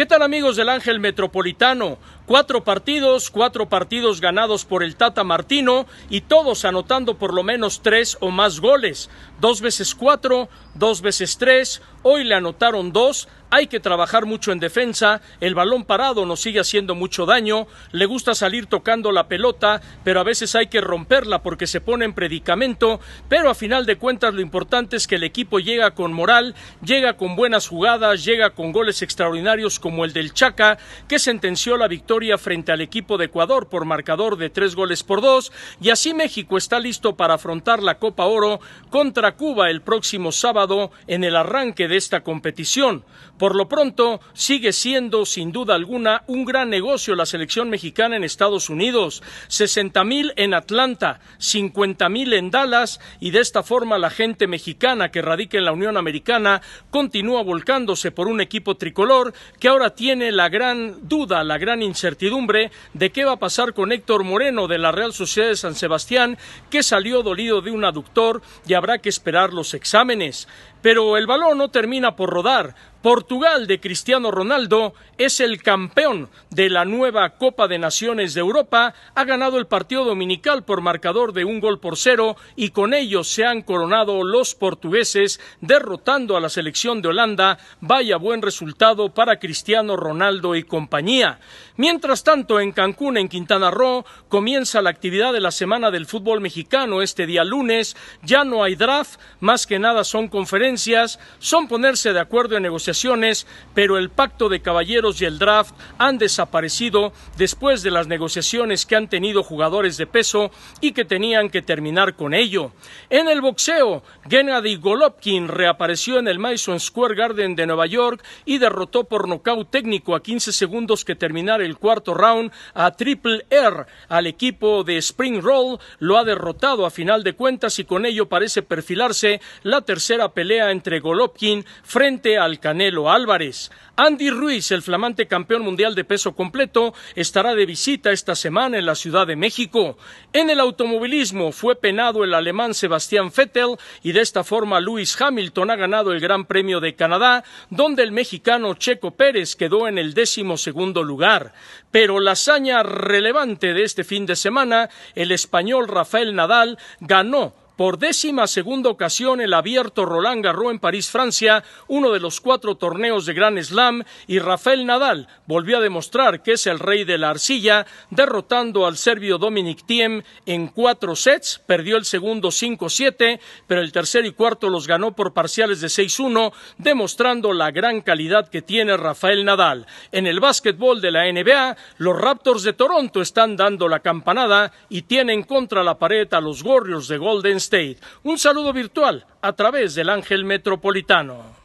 ¿Qué tal amigos del Ángel Metropolitano? Cuatro partidos, cuatro partidos ganados por el Tata Martino y todos anotando por lo menos tres o más goles. Dos veces cuatro, dos veces tres, hoy le anotaron dos. Hay que trabajar mucho en defensa, el balón parado nos sigue haciendo mucho daño, le gusta salir tocando la pelota, pero a veces hay que romperla porque se pone en predicamento, pero a final de cuentas lo importante es que el equipo llega con moral, llega con buenas jugadas, llega con goles extraordinarios como el del Chaca, que sentenció la victoria frente al equipo de Ecuador por marcador de tres goles por dos y así México está listo para afrontar la Copa Oro contra Cuba el próximo sábado en el arranque de esta competición. Por lo pronto, sigue siendo sin duda alguna un gran negocio la selección mexicana en Estados Unidos. 60 mil en Atlanta, 50 mil en Dallas y de esta forma la gente mexicana que radica en la Unión Americana continúa volcándose por un equipo tricolor que ahora tiene la gran duda, la gran incertidumbre de qué va a pasar con Héctor Moreno de la Real Sociedad de San Sebastián, que salió dolido de un aductor y habrá que esperar los exámenes pero el balón no termina por rodar. Portugal de Cristiano Ronaldo es el campeón de la nueva Copa de Naciones de Europa, ha ganado el partido dominical por marcador de un gol por cero y con ello se han coronado los portugueses derrotando a la selección de Holanda. Vaya buen resultado para Cristiano Ronaldo y compañía. Mientras tanto, en Cancún, en Quintana Roo, comienza la actividad de la Semana del Fútbol Mexicano este día lunes. Ya no hay draft, más que nada son conferencias son ponerse de acuerdo en negociaciones, pero el pacto de caballeros y el draft han desaparecido después de las negociaciones que han tenido jugadores de peso y que tenían que terminar con ello. En el boxeo, Gennady Golovkin reapareció en el Madison Square Garden de Nueva York y derrotó por nocaut técnico a 15 segundos que terminar el cuarto round a Triple R al equipo de Spring Roll lo ha derrotado a final de cuentas y con ello parece perfilarse la tercera pelea entre Golovkin frente al Canelo Álvarez. Andy Ruiz, el flamante campeón mundial de peso completo, estará de visita esta semana en la Ciudad de México. En el automovilismo fue penado el alemán Sebastián Vettel y de esta forma Lewis Hamilton ha ganado el Gran Premio de Canadá, donde el mexicano Checo Pérez quedó en el décimo segundo lugar. Pero la hazaña relevante de este fin de semana, el español Rafael Nadal ganó por décima segunda ocasión el abierto Roland Garros en París, Francia, uno de los cuatro torneos de Gran Slam, y Rafael Nadal volvió a demostrar que es el rey de la arcilla, derrotando al serbio Dominic Thiem en cuatro sets, perdió el segundo 5-7, pero el tercer y cuarto los ganó por parciales de 6-1, demostrando la gran calidad que tiene Rafael Nadal. En el básquetbol de la NBA, los Raptors de Toronto están dando la campanada y tienen contra la pared a los Warriors de Golden State. Un saludo virtual a través del Ángel Metropolitano.